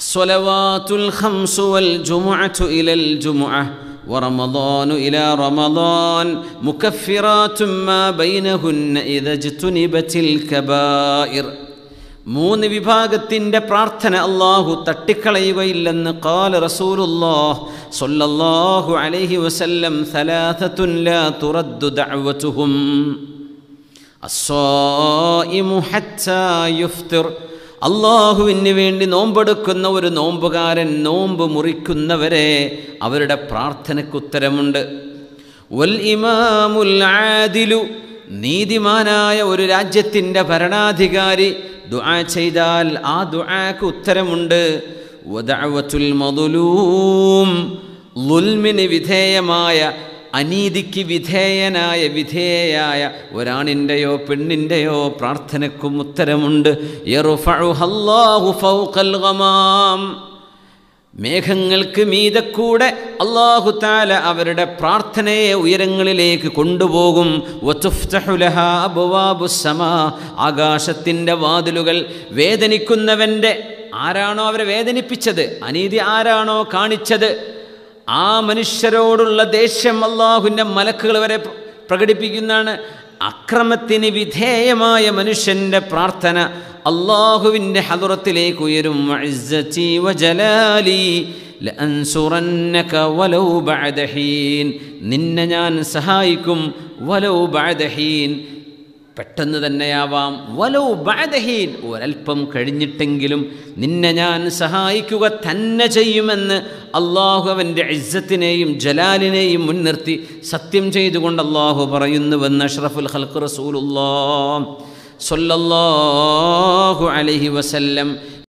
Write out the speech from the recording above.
الصلوات الخمس والجمعة إلى الجمعة ورمضان إلى رمضان مكفرات ما بينهن إذا اجتنبت الكبائر മൂന്ന് വിഭാഗത്തിൻ്റെ പ്രാർത്ഥന അള്ളാഹു തട്ടിക്കളയുകയില്ലെന്ന് കാല റസൂലുല്ലാഹ് സൊല്ലാഹു അലഹി വസല്ലം സലാഥത്തുൻ ലാ തുറദ്ദു ദഅവതുഹും അസ്സായിമു ഹത്താ യുഫ്തിർ അള്ളാഹുവിന് വേണ്ടി നോമ്പെടുക്കുന്ന ഒരു നോമ്പുകാരൻ നോമ്പ് മുറിക്കുന്നവരെ അവരുടെ പ്രാർത്ഥനയ്ക്ക് ഉത്തരമുണ്ട് വൽ ഇമാമുൽ ആദിലു നീതിമാനായ ഒരു രാജ്യത്തിൻ്റെ ഭരണാധികാരി ദുആ ചെയ്താൽ ആ ദുആക്ക് ഉത്തരമുണ്ട് വദഅവത്തുൽ മദുലൂം ലുൽമിന് വിധേയമായ അനീതിക്ക് വിധേയനായ വിധേയയായ ഒരാണിൻ്റെയോ പെണ്ണിൻ്റെയോ പ്രാർത്ഥനയ്ക്കും ഉത്തരമുണ്ട് മേഘങ്ങൾക്ക് മീതക്കൂടെ അള്ളാഹു താല അവരുടെ പ്രാർത്ഥനയെ ഉയരങ്ങളിലേക്ക് കൊണ്ടുപോകും ആകാശത്തിൻ്റെ വാതിലുകൾ വേദനിക്കുന്നവൻ്റെ ആരാണോ അവരെ വേദനിപ്പിച്ചത് അനീതി ആരാണോ കാണിച്ചത് ആ മനുഷ്യരോടുള്ള ദേഷ്യം അള്ളാഹുവിൻ്റെ മലക്കുകൾ വരെ പ്രകടിപ്പിക്കുന്നതാണ് അക്രമത്തിന് വിധേയമായ മനുഷ്യൻ്റെ പ്രാർത്ഥന അള്ളാഹുവിൻ്റെ ഹതുറത്തിലേക്ക് ഉയരും നിന്നെ ഞാൻ സഹായിക്കും വലൗ ബാദഹീൻ പെട്ടെന്ന് തന്നെയാവാം വലോ ബാധഹീൻ ഒരൽപ്പം കഴിഞ്ഞിട്ടെങ്കിലും നിന്നെ ഞാൻ സഹായിക്കുക തന്നെ ചെയ്യുമെന്ന് അള്ളാഹു അവൻ്റെ ഇസ്സത്തിനെയും ജലാലിനെയും മുൻനിർത്തി സത്യം ചെയ്തുകൊണ്ട് അള്ളാഹു പറയുന്നുവെന്ന് അഷ്റഫുൽ ഹൽക്ക് സൊല്ലാഹു അലഹി വസല്ലം